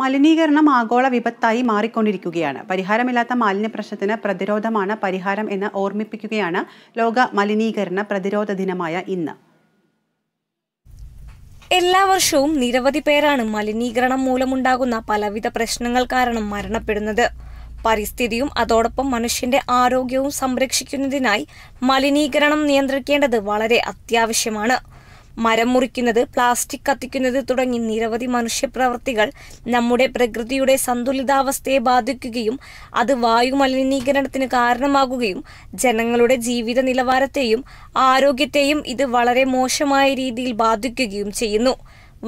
മലിനീകരണം ആഗോള വിപത്തായി മാറിക്കൊണ്ടിരിക്കുകയാണ് പരിഹാരമില്ലാത്ത മാലിന്യ പ്രശ്നത്തിന് പ്രതിരോധമാണ് പരിഹാരം എന്ന് ഓർമ്മിപ്പിക്കുകയാണ് ലോക മലിനീകരണ പ്രതിരോധ ദിനമായ ഇന്ന് എല്ലാ വർഷവും നിരവധി പേരാണ് മലിനീകരണം മൂലമുണ്ടാകുന്ന പലവിധ പ്രശ്നങ്ങൾ കാരണം മരണപ്പെടുന്നത് പരിസ്ഥിതിയും അതോടൊപ്പം മനുഷ്യന്റെ ആരോഗ്യവും സംരക്ഷിക്കുന്നതിനായി മലിനീകരണം നിയന്ത്രിക്കേണ്ടത് വളരെ അത്യാവശ്യമാണ് മരം മുറിക്കുന്നത് പ്ലാസ്റ്റിക് കത്തിക്കുന്നത് തുടങ്ങി നിരവധി മനുഷ്യപ്രവർത്തികൾ നമ്മുടെ പ്രകൃതിയുടെ സന്തുലിതാവസ്ഥയെ ബാധിക്കുകയും അത് വായുമലിനീകരണത്തിന് മലിനീകരണത്തിന് കാരണമാകുകയും ജനങ്ങളുടെ ജീവിത നിലവാരത്തെയും ആരോഗ്യത്തെയും ഇത് വളരെ മോശമായ രീതിയിൽ ബാധിക്കുകയും ചെയ്യുന്നു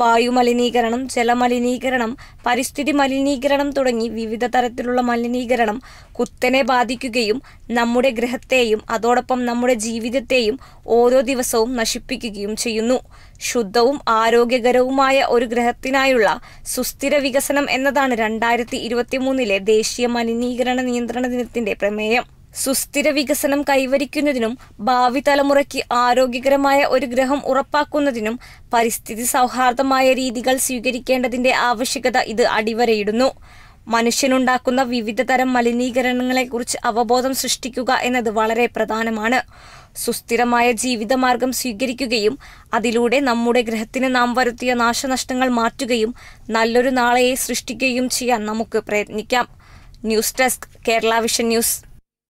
വായുമലിനീകരണം ജലമലിനീകരണം പരിസ്ഥിതി മലിനീകരണം തുടങ്ങി വിവിധ തരത്തിലുള്ള മലിനീകരണം കുത്തനെ ബാധിക്കുകയും നമ്മുടെ ഗ്രഹത്തെയും അതോടൊപ്പം നമ്മുടെ ജീവിതത്തെയും ഓരോ ദിവസവും നശിപ്പിക്കുകയും ചെയ്യുന്നു ശുദ്ധവും ആരോഗ്യകരവുമായ ഒരു ഗ്രഹത്തിനായുള്ള സുസ്ഥിര വികസനം എന്നതാണ് രണ്ടായിരത്തി ഇരുപത്തിമൂന്നിലെ ദേശീയ മലിനീകരണ നിയന്ത്രണ ദിനത്തിന്റെ പ്രമേയം സുസ്ഥിര വികസനം കൈവരിക്കുന്നതിനും ഭാവി തലമുറയ്ക്ക് ആരോഗ്യകരമായ ഒരു ഗ്രഹം ഉറപ്പാക്കുന്നതിനും പരിസ്ഥിതി സൗഹാർദ്ദമായ രീതികൾ സ്വീകരിക്കേണ്ടതിന്റെ ആവശ്യകത ഇത് അടിവരയിടുന്നു മനുഷ്യനുണ്ടാക്കുന്ന വിവിധതരം മലിനീകരണങ്ങളെക്കുറിച്ച് അവബോധം സൃഷ്ടിക്കുക എന്നത് വളരെ പ്രധാനമാണ് സുസ്ഥിരമായ ജീവിതമാർഗം സ്വീകരിക്കുകയും അതിലൂടെ നമ്മുടെ ഗ്രഹത്തിന് നാം വരുത്തിയ നാശനഷ്ടങ്ങൾ മാറ്റുകയും നല്ലൊരു നാളെയെ സൃഷ്ടിക്കുകയും ചെയ്യാൻ നമുക്ക് പ്രയത്നിക്കാം news desk Kerala Vision news